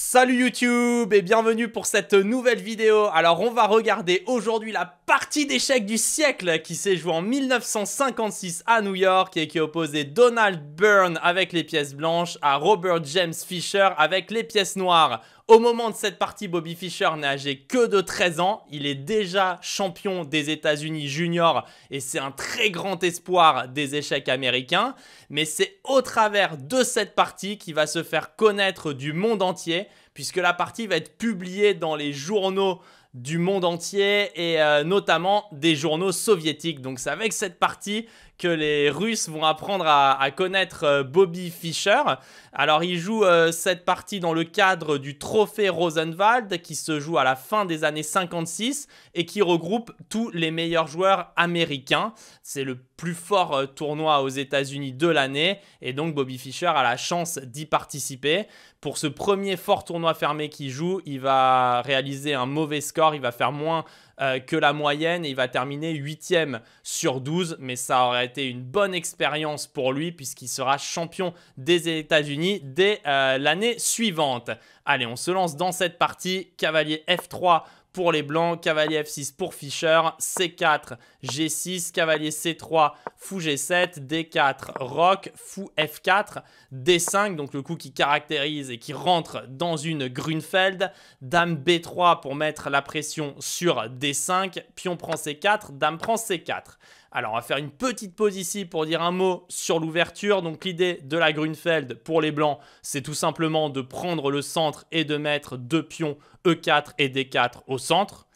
Salut YouTube et bienvenue pour cette nouvelle vidéo. Alors on va regarder aujourd'hui la partie d'échecs du siècle qui s'est jouée en 1956 à New York et qui opposait Donald Byrne avec les pièces blanches à Robert James Fisher avec les pièces noires. Au moment de cette partie, Bobby Fischer n'a âgé que de 13 ans. Il est déjà champion des États-Unis junior et c'est un très grand espoir des échecs américains. Mais c'est au travers de cette partie qu'il va se faire connaître du monde entier puisque la partie va être publiée dans les journaux du monde entier et euh, notamment des journaux soviétiques. Donc c'est avec cette partie que les Russes vont apprendre à, connaître euh, Bobby Fischer. Alors il joue euh, cette partie dans le cadre du trophée Rosenwald qui se joue à la fin des années 56 et qui regroupe tous les meilleurs joueurs américains. C'est le plus fort tournoi aux États-Unis de l'année et donc Bobby Fischer a la chance d'y participer. Pour ce premier fort tournoi fermé qu'il joue, il va réaliser un mauvais score, il va faire moins euh, que la moyenne et il va terminer 8ème sur 12, mais ça aurait été une bonne expérience pour lui puisqu'il sera champion des États-Unis dès euh, l'année suivante. Allez, on se lance dans cette partie. Cavalier F3 pour les blancs, cavalier F6 pour Fischer, C4, G6, cavalier C3, fou G7, D4, roc, fou F4, D5, donc le coup qui caractérise et qui rentre dans une Grunfeld, dame B3 pour mettre la pression sur D5, pion prend C4, dame prend C4. Alors, on va faire une petite pause ici pour dire un mot sur l'ouverture. Donc, l'idée de la Grünfeld pour les blancs, c'est tout simplement de prendre le centre et de mettre deux pions E4 et D4 au centre.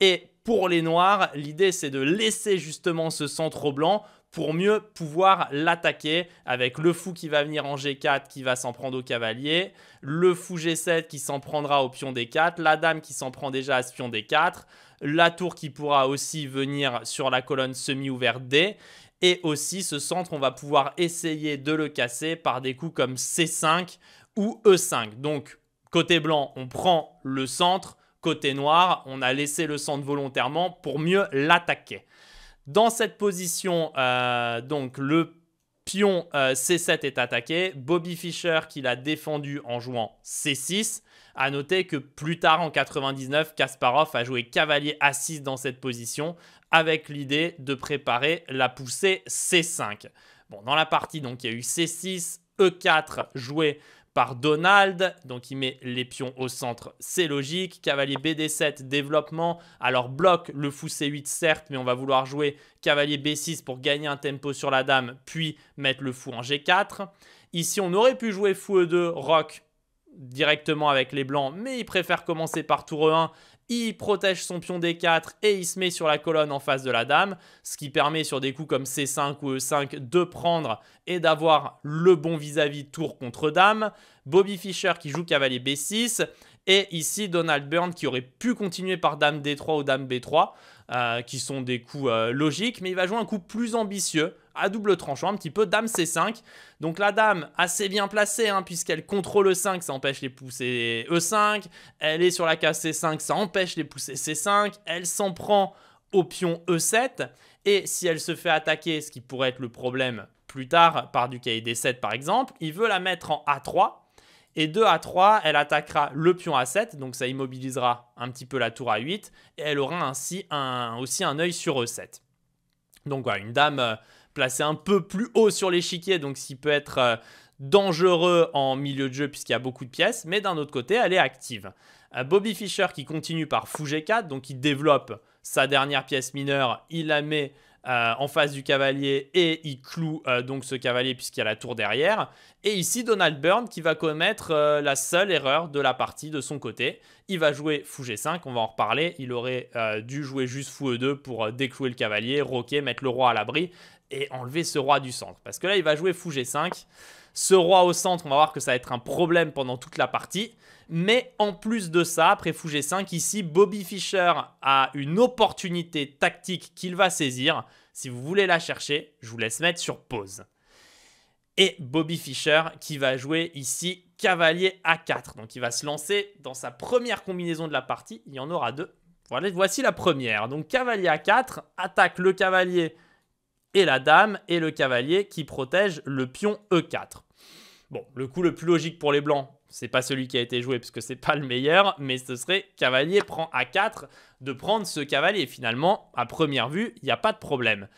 Et pour les noirs, l'idée c'est de laisser justement ce centre au blanc pour mieux pouvoir l'attaquer avec le fou qui va venir en G4 qui va s'en prendre au cavalier, le fou G7 qui s'en prendra au pion D4, la dame qui s'en prend déjà à ce pion D4, la tour qui pourra aussi venir sur la colonne semi-ouverte D. Et aussi ce centre, on va pouvoir essayer de le casser par des coups comme C5 ou E5. Donc côté blanc, on prend le centre, côté noir, on a laissé le centre volontairement pour mieux l'attaquer. Dans cette position, euh, donc le pion euh, C7 est attaqué. Bobby Fischer qui l'a défendu en jouant C6. A noter que plus tard en 99, Kasparov a joué cavalier A6 dans cette position avec l'idée de préparer la poussée C5. Bon, dans la partie, donc il y a eu C6, E4 joué par Donald. Donc il met les pions au centre, c'est logique. Cavalier BD7, développement. Alors bloque le fou C8 certes, mais on va vouloir jouer cavalier B6 pour gagner un tempo sur la dame, puis mettre le fou en G4. Ici, on aurait pu jouer fou E2, rock directement avec les blancs, mais il préfère commencer par tour E1 il protège son pion D4 et il se met sur la colonne en face de la dame, ce qui permet sur des coups comme C5 ou E5 de prendre et d'avoir le bon vis-à-vis tour contre dame. Bobby Fischer qui joue cavalier B6 et ici Donald Byrne qui aurait pu continuer par dame D3 ou dame B3. Euh, qui sont des coups euh, logiques, mais il va jouer un coup plus ambitieux, à double tranchant, un petit peu dame c5. Donc la dame, assez bien placée, hein, puisqu'elle contrôle e5, ça empêche les poussées e5. Elle est sur la case c5, ça empêche les poussées c5. Elle s'en prend au pion e7. Et si elle se fait attaquer, ce qui pourrait être le problème plus tard par du kd d7 par exemple, il veut la mettre en a3 et 2 à 3, elle attaquera le pion à 7, donc ça immobilisera un petit peu la tour à 8, et elle aura ainsi un, aussi un œil sur E7. Donc voilà, une dame euh, placée un peu plus haut sur l'échiquier, donc ce peut être euh, dangereux en milieu de jeu puisqu'il y a beaucoup de pièces, mais d'un autre côté, elle est active. Euh, Bobby Fischer qui continue par fou 4 donc il développe sa dernière pièce mineure, il la met euh, en face du cavalier et il cloue euh, donc ce cavalier puisqu'il y a la tour derrière. Et ici Donald Byrne qui va commettre euh, la seule erreur de la partie de son côté. Il va jouer fou g5, on va en reparler. Il aurait dû jouer juste fou e2 pour déclouer le cavalier, roquer, mettre le roi à l'abri et enlever ce roi du centre. Parce que là il va jouer fou g5. Ce roi au centre, on va voir que ça va être un problème pendant toute la partie. Mais en plus de ça, après fou 5 ici, Bobby Fischer a une opportunité tactique qu'il va saisir. Si vous voulez la chercher, je vous laisse mettre sur pause. Et Bobby Fischer qui va jouer ici cavalier A4. Donc il va se lancer dans sa première combinaison de la partie. Il y en aura deux. Voilà, voici la première. Donc cavalier A4 attaque le cavalier et la dame et le cavalier qui protège le pion E4. Bon, le coup le plus logique pour les blancs, c'est pas celui qui a été joué puisque c'est pas le meilleur, mais ce serait cavalier prend A4 de prendre ce cavalier. Finalement, à première vue, il n'y a pas de problème.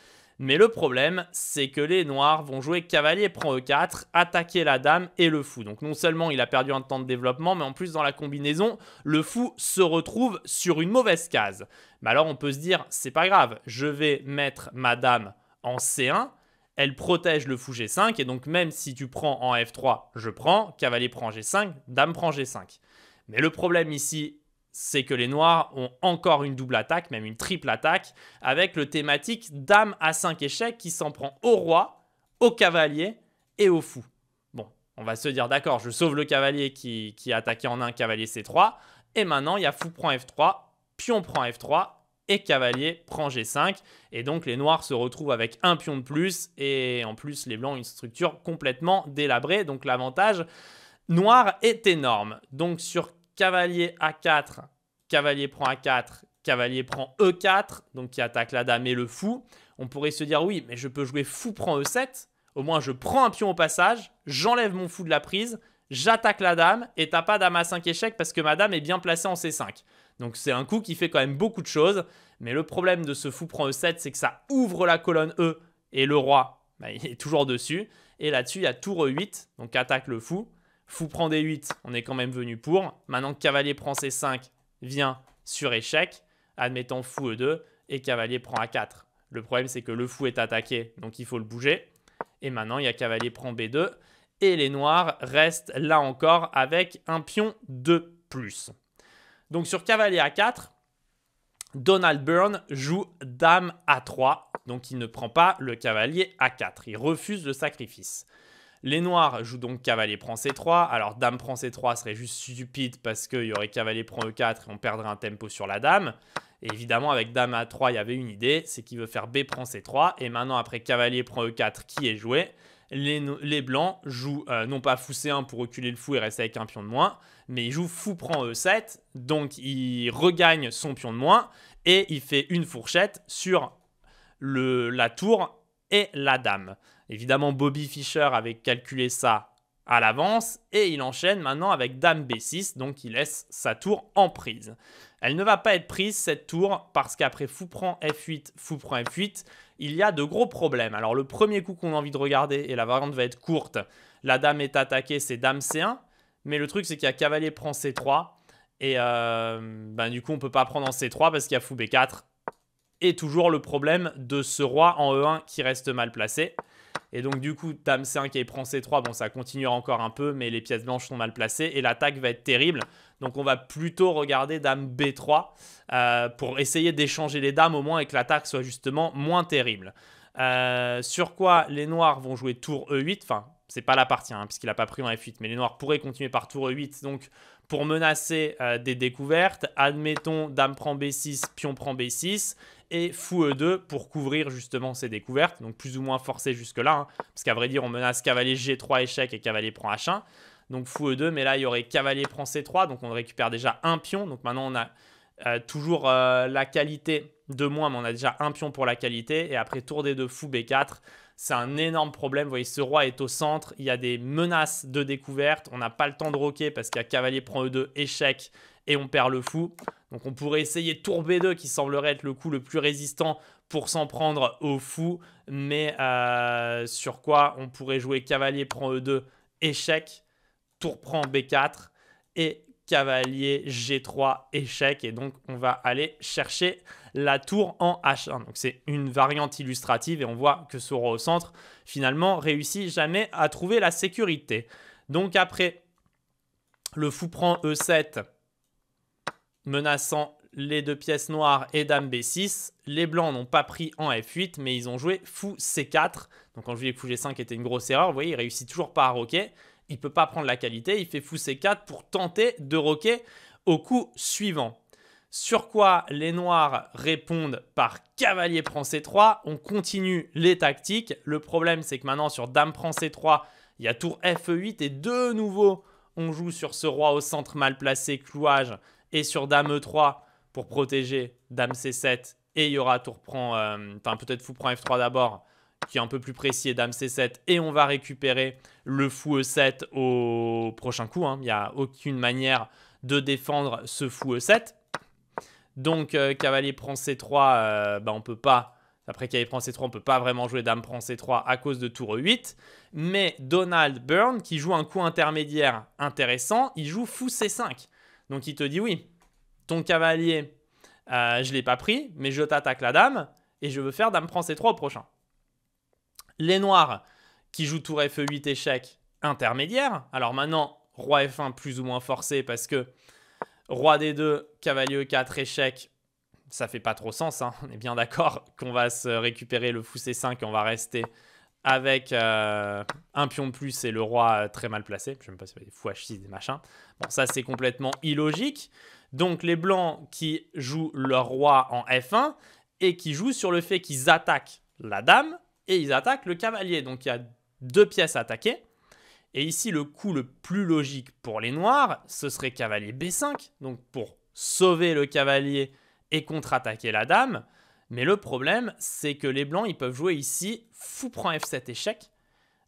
Mais le problème, c'est que les noirs vont jouer cavalier prend E4, attaquer la dame et le fou. Donc non seulement il a perdu un temps de développement, mais en plus dans la combinaison, le fou se retrouve sur une mauvaise case. Mais alors on peut se dire, c'est pas grave, je vais mettre ma dame en C1, elle protège le fou G5, et donc même si tu prends en F3, je prends, cavalier prend G5, dame prend G5. Mais le problème ici, c'est que les noirs ont encore une double attaque, même une triple attaque, avec le thématique dame à 5 échecs qui s'en prend au roi, au cavalier et au fou. Bon, on va se dire d'accord, je sauve le cavalier qui, a attaqué en un cavalier C3, et maintenant il y a fou prend F3, pion prend F3 et cavalier prend G5. Et donc les noirs se retrouvent avec un pion de plus et en plus les blancs ont une structure complètement délabrée. Donc l'avantage noir est énorme. Donc sur cavalier A4, cavalier prend A4, cavalier prend E4, donc qui attaque la dame et le fou. On pourrait se dire oui, mais je peux jouer fou prend E7. Au moins je prends un pion au passage, j'enlève mon fou de la prise, j'attaque la dame et t'as pas dame à 5 échecs parce que ma dame est bien placée en C5. Donc c'est un coup qui fait quand même beaucoup de choses. Mais le problème de ce fou prend E7, c'est que ça ouvre la colonne E et le roi, bah, il est toujours dessus. Et là-dessus, il y a tour E8, donc attaque le fou. Fou prend D8, on est quand même venu pour. Maintenant, cavalier prend C5, vient sur échec. Admettons fou E2 et cavalier prend A4. Le problème, c'est que le fou est attaqué, donc il faut le bouger. Et maintenant, il y a cavalier prend B2. Et les noirs restent là encore avec un pion de plus. Donc sur cavalier a 4, Donald Byrne joue dame a 3, donc il ne prend pas le cavalier a 4, il refuse le sacrifice. Les noirs jouent donc cavalier prend c3, alors dame prend c3 serait juste stupide parce qu'il y aurait cavalier prend e4 et on perdrait un tempo sur la dame. évidemment avec dame a 3 il y avait une idée, c'est qu'il veut faire b prend c3 et maintenant après cavalier prend e4 qui est joué les, blancs jouent euh, non pas fou C1 pour reculer le fou et rester avec un pion de moins, mais ils joue fou prend E7, donc il regagne son pion de moins et il fait une fourchette sur le, la tour et la dame. Évidemment, Bobby Fischer avait calculé ça à l'avance et il enchaîne maintenant avec Dame B6, donc il laisse sa tour en prise. Elle ne va pas être prise cette tour parce qu'après fou prend F8, fou prend F8, il y a de gros problèmes. Alors le premier coup qu'on a envie de regarder, et la variante va être courte, la dame est attaquée, c'est Dame C1, mais le truc c'est qu'il y a Cavalier prend C3, et euh, ben, du coup on peut pas prendre en C3 parce qu'il y a fou B4, et toujours le problème de ce roi en E1 qui reste mal placé. Et donc du coup, Dame C1 qui prend C3, bon ça continuera encore un peu, mais les pièces blanches sont mal placées et l'attaque va être terrible. Donc on va plutôt regarder Dame B3 euh, pour essayer d'échanger les dames au moins et que l'attaque soit justement moins terrible. Euh, sur quoi les noirs vont jouer tour E8, enfin c'est pas la partie hein, puisqu'il n'a pas pris en F8, mais les noirs pourraient continuer par tour E8, donc pour menacer euh, des découvertes. Admettons, dame prend B6, pion prend B6 et fou E2 pour couvrir justement ces découvertes. Donc plus ou moins forcé jusque-là, hein. parce qu'à vrai dire, on menace cavalier G3 échec et cavalier prend H1. Donc fou E2, mais là, il y aurait cavalier prend C3, donc on récupère déjà un pion. Donc maintenant, on a euh, toujours euh, la qualité de moins, mais on a déjà un pion pour la qualité. Et après, tour D2, fou B4. C'est un énorme problème. Vous voyez, ce roi est au centre. Il y a des menaces de découverte. On n'a pas le temps de roquer parce qu'il y a cavalier prend E2, échec, et on perd le fou. Donc on pourrait essayer tour B2 qui semblerait être le coup le plus résistant pour s'en prendre au fou. Mais euh, sur quoi on pourrait jouer cavalier prend E2, échec, tour prend B4 et cavalier, G3, échec. Et donc, on va aller chercher la tour en H1. Donc, c'est une variante illustrative et on voit que ce roi au centre, finalement, réussit jamais à trouver la sécurité. Donc, après, le fou prend E7, menaçant les deux pièces noires et dame B6. Les blancs n'ont pas pris en F8, mais ils ont joué fou C4. Donc, quand je fou G5 était une grosse erreur, vous voyez, il réussit toujours pas à roquer il ne peut pas prendre la qualité, il fait fou C4 pour tenter de roquer au coup suivant. Sur quoi les noirs répondent par cavalier prend C3, on continue les tactiques. Le problème c'est que maintenant sur dame prend C3, il y a tour F8 et de nouveau on joue sur ce roi au centre mal placé, clouage, et sur dame E3 pour protéger dame C7 et il y aura tour prend, euh, enfin peut-être fou prend F3 d'abord qui est un peu plus précis dame C7 et on va récupérer le fou E7 au prochain coup. Hein. Il n'y a aucune manière de défendre ce fou E7. Donc euh, cavalier prend C3, euh, bah, on peut pas... Après cavalier prend C3, on ne peut pas vraiment jouer dame prend C3 à cause de tour E8. Mais Donald Byrne, qui joue un coup intermédiaire intéressant, il joue fou C5. Donc il te dit oui, ton cavalier, euh, je ne l'ai pas pris, mais je t'attaque la dame et je veux faire dame prend C3 au prochain. Les noirs qui jouent tour F8 e échec intermédiaire. Alors maintenant, roi F1 plus ou moins forcé parce que roi D2, cavalier E4, échec, ça fait pas trop sens. Hein. On est bien d'accord qu'on va se récupérer le fou C5 et on va rester avec euh, un pion de plus et le roi euh, très mal placé. Je ne sais pas si c'est des fou H6, des machins. Bon, ça, c'est complètement illogique. Donc, les blancs qui jouent leur roi en F1 et qui jouent sur le fait qu'ils attaquent la dame et ils attaquent le cavalier. Donc il y a deux pièces à attaquer. Et ici, le coup le plus logique pour les noirs, ce serait cavalier B5, donc pour sauver le cavalier et contre-attaquer la dame. Mais le problème, c'est que les blancs, ils peuvent jouer ici fou prend F7 échec,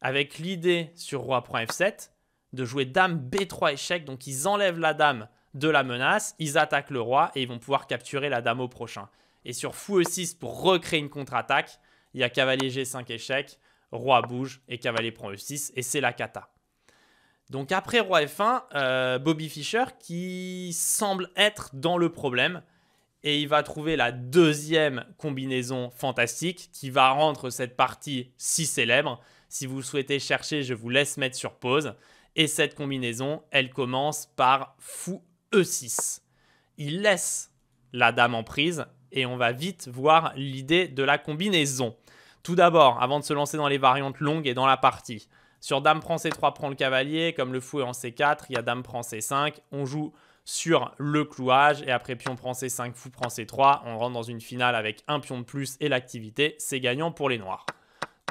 avec l'idée sur roi prend F7 de jouer dame B3 échec, donc ils enlèvent la dame de la menace, ils attaquent le roi et ils vont pouvoir capturer la dame au prochain. Et sur fou E6 pour recréer une contre-attaque, il y a cavalier G5 échec, roi bouge et cavalier prend E6 et c'est la cata. Donc après roi F1, euh, Bobby Fischer qui semble être dans le problème et il va trouver la deuxième combinaison fantastique qui va rendre cette partie si célèbre. Si vous souhaitez chercher, je vous laisse mettre sur pause. Et cette combinaison, elle commence par fou E6. Il laisse la dame en prise et on va vite voir l'idée de la combinaison. Tout d'abord, avant de se lancer dans les variantes longues et dans la partie. Sur Dame prend C3, prend le cavalier. Comme le fou est en C4, il y a Dame prend C5. On joue sur le clouage. Et après pion prend C5, fou prend C3. On rentre dans une finale avec un pion de plus et l'activité. C'est gagnant pour les noirs.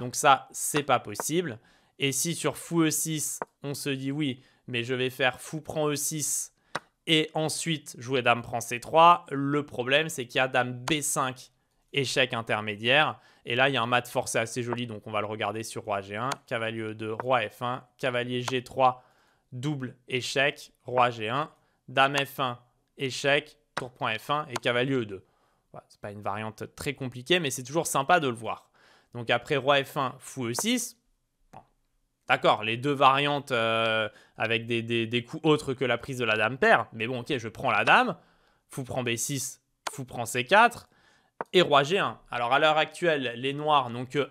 Donc ça, c'est pas possible. Et si sur fou E6, on se dit oui, mais je vais faire fou prend E6 et ensuite jouer dame prend C3, le problème c'est qu'il y a dame B5, échec intermédiaire. Et là, il y a un mat forcé assez joli, donc on va le regarder sur roi g1, cavalier e2, roi f1, cavalier g3, double échec, roi g1, dame f1, échec, tour point f1 et cavalier e2. Voilà, c'est pas une variante très compliquée, mais c'est toujours sympa de le voir. Donc après roi f1, fou e6. D'accord, les deux variantes euh, avec des, des, des, coups autres que la prise de la dame perd Mais bon, ok, je prends la dame. Fou prend b6, fou prend c4 et roi G1. Alors à l'heure actuelle, les noirs n'ont qu'une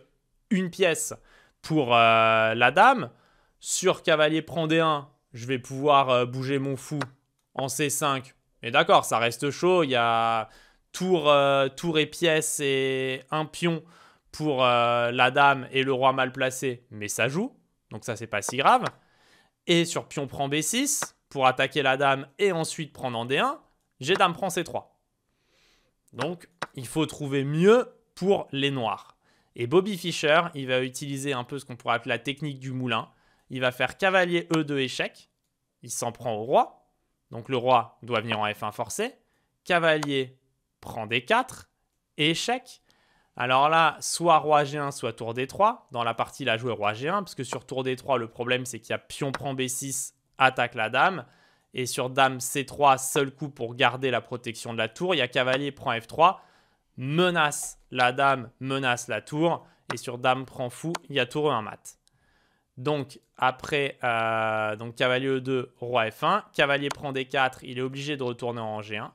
une pièce pour euh, la dame. Sur cavalier prend D1, je vais pouvoir euh, bouger mon fou en C5. Mais d'accord, ça reste chaud, il y a tour, euh, tour et pièce et un pion pour la dame et le roi mal placé, mais ça joue, donc ça c'est pas si grave. Et sur pion prend B6 pour attaquer la dame et ensuite prendre en D1, j'ai dame prend C3. Donc il faut trouver mieux pour les noirs. Et Bobby Fischer, il va utiliser un peu ce qu'on pourrait appeler la technique du moulin. Il va faire cavalier E2 échec. Il s'en prend au roi. Donc le roi doit venir en F1 forcé. Cavalier prend D4. Échec. Alors là, soit roi G1, soit tour D3. Dans la partie, il a joué roi G1, parce que sur tour D3, le problème, c'est qu'il y a pion prend B6, attaque la dame. Et sur dame C3, seul coup pour garder la protection de la tour, il y a cavalier prend F3 menace la dame, menace la tour. Et sur dame prend fou, il y a tour 1 mat. Donc après, euh, donc cavalier E2, roi F1. Cavalier prend D4, il est obligé de retourner en G1.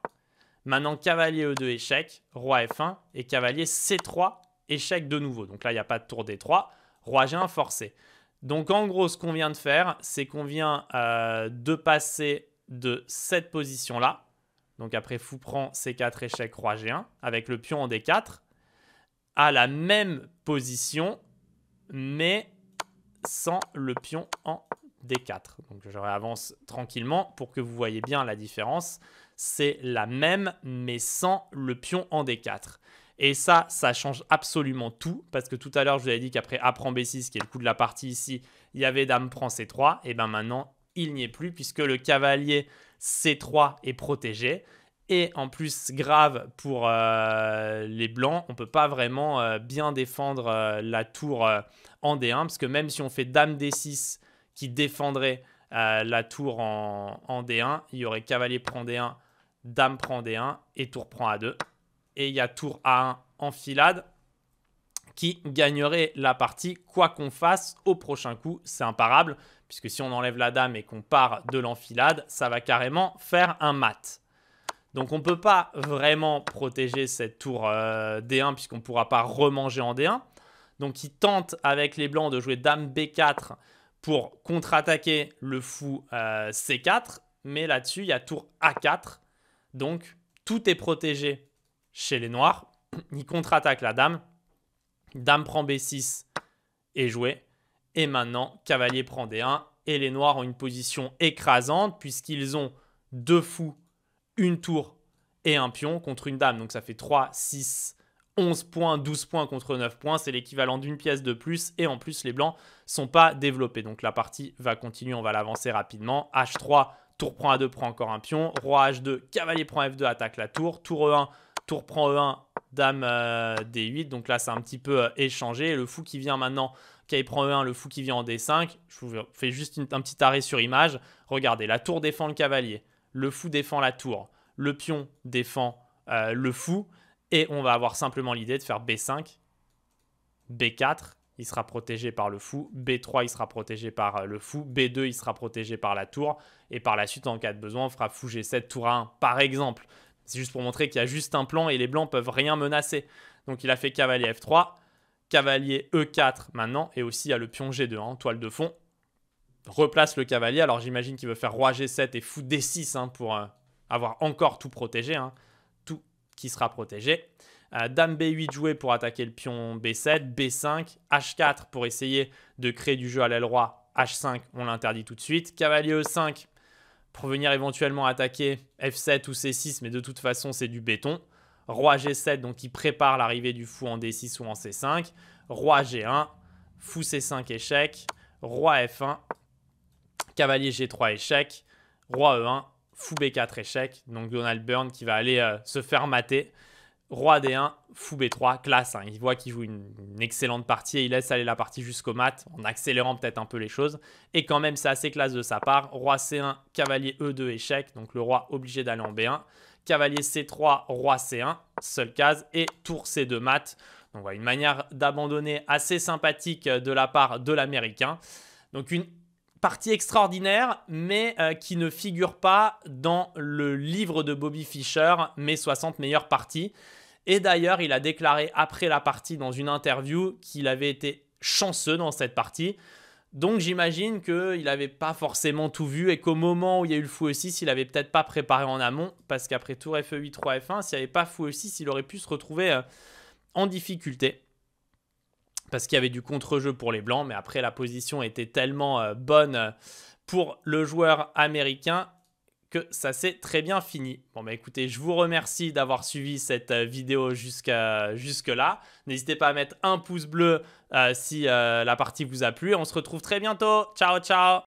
Maintenant, cavalier E2, échec, roi F1 et cavalier C3, échec de nouveau. Donc là, il n'y a pas de tour D3, roi G1 forcé. Donc en gros, ce qu'on vient de faire, c'est qu'on vient euh, de passer de cette position-là donc après fou prend C4 échec roi G1 avec le pion en D4 à la même position mais sans le pion en D4. Donc je avance tranquillement pour que vous voyez bien la différence. C'est la même mais sans le pion en D4. Et ça, ça change absolument tout, parce que tout à l'heure, je vous avais dit qu'après A prend B6, qui est le coup de la partie ici, il y avait Dame prend C3, et ben maintenant, il n'y est plus, puisque le cavalier C3 est protégé. Et en plus, grave pour euh, les blancs, on ne peut pas vraiment euh, bien défendre euh, la tour en D1, parce que même si on fait Dame D6 qui défendrait la tour en, D1, il y aurait Cavalier prend D1, Dame prend D1 et Tour prend A2. Et il y a Tour A1 en filade qui gagnerait la partie quoi qu'on fasse au prochain coup. C'est imparable, puisque si on enlève la dame et qu'on part de l'enfilade, ça va carrément faire un mat. Donc on ne peut pas vraiment protéger cette tour euh, D1 puisqu'on ne pourra pas remanger en D1. Donc il tente avec les blancs de jouer dame B4 pour contre-attaquer le fou euh, C4. Mais là-dessus, il y a tour A4. Donc tout est protégé chez les noirs. Il contre-attaque la dame. Dame prend B6 et joué. Et maintenant, cavalier prend D1. Et les noirs ont une position écrasante puisqu'ils ont deux fous, une tour et un pion contre une dame. Donc ça fait 3, 6, 11 points, 12 points contre 9 points. C'est l'équivalent d'une pièce de plus. Et en plus, les blancs sont pas développés. Donc la partie va continuer. On va l'avancer rapidement. H3, tour prend A2, prend encore un pion. Roi H2, cavalier prend F2, attaque la tour. Tour E1, Tour prend E1, dame euh, D8. Donc là, c'est un petit peu euh, échangé. le fou qui vient maintenant, K prend E1, le fou qui vient en D5. Je vous fais juste un petit arrêt sur image. Regardez, la tour défend le cavalier. Le fou défend la tour. Le pion défend euh, le fou. Et on va avoir simplement l'idée de faire B5, B4, il sera protégé par le fou. B3, il sera protégé par le fou. B2, il sera protégé par la tour. Et par la suite, en cas de besoin, on fera fou G7, tour A1, par exemple. C'est juste pour montrer qu'il y a juste un plan et les blancs peuvent rien menacer. Donc il a fait cavalier F3, cavalier E4 maintenant, et aussi il y a le pion G2, en hein, toile de fond. Replace le cavalier, alors j'imagine qu'il veut faire roi G7 et fou D6 hein, pour euh, avoir encore tout protégé, hein. tout qui sera protégé. Euh, dame B8 jouée pour attaquer le pion B7, B5, H4 pour essayer de créer du jeu à l'aile roi, H5 on l'interdit tout de suite, cavalier E5 pour venir éventuellement attaquer F7 ou C6, mais de toute façon, c'est du béton. Roi G7, donc il prépare l'arrivée du fou en D6 ou en C5. Roi G1, fou C5 échec, Roi F1, cavalier G3 échec, Roi E1, fou B4 échec. Donc Donald Byrne qui va aller euh, se faire mater. Roi D1, fou B3, classe. Hein. Il voit qu'il joue une, excellente partie et il laisse aller la partie jusqu'au mat en accélérant peut-être un peu les choses. Et quand même, c'est assez classe de sa part. Roi C1, cavalier E2, échec. Donc le roi obligé d'aller en B1. Cavalier C3, roi C1, seule case. Et tour C2, mat. Donc voilà, une manière d'abandonner assez sympathique de la part de l'Américain. Donc une partie extraordinaire, mais euh, qui ne figure pas dans le livre de Bobby Fischer, Mes 60 meilleures parties. Et d'ailleurs, il a déclaré après la partie dans une interview qu'il avait été chanceux dans cette partie. Donc j'imagine qu'il n'avait pas forcément tout vu et qu'au moment où il y a eu le fou 6 e il n'avait peut-être pas préparé en amont, parce qu'après tour FE8, 3F1, s'il n'y avait pas fou 6 e il aurait pu se retrouver euh, en difficulté parce qu'il y avait du contre-jeu pour les Blancs, mais après la position était tellement euh, bonne euh, pour le joueur américain que ça s'est très bien fini. Bon bah écoutez, je vous remercie d'avoir suivi cette euh, vidéo jusqu'à jusque là. N'hésitez pas à mettre un pouce bleu si la partie vous a plu. On se retrouve très bientôt. Ciao ciao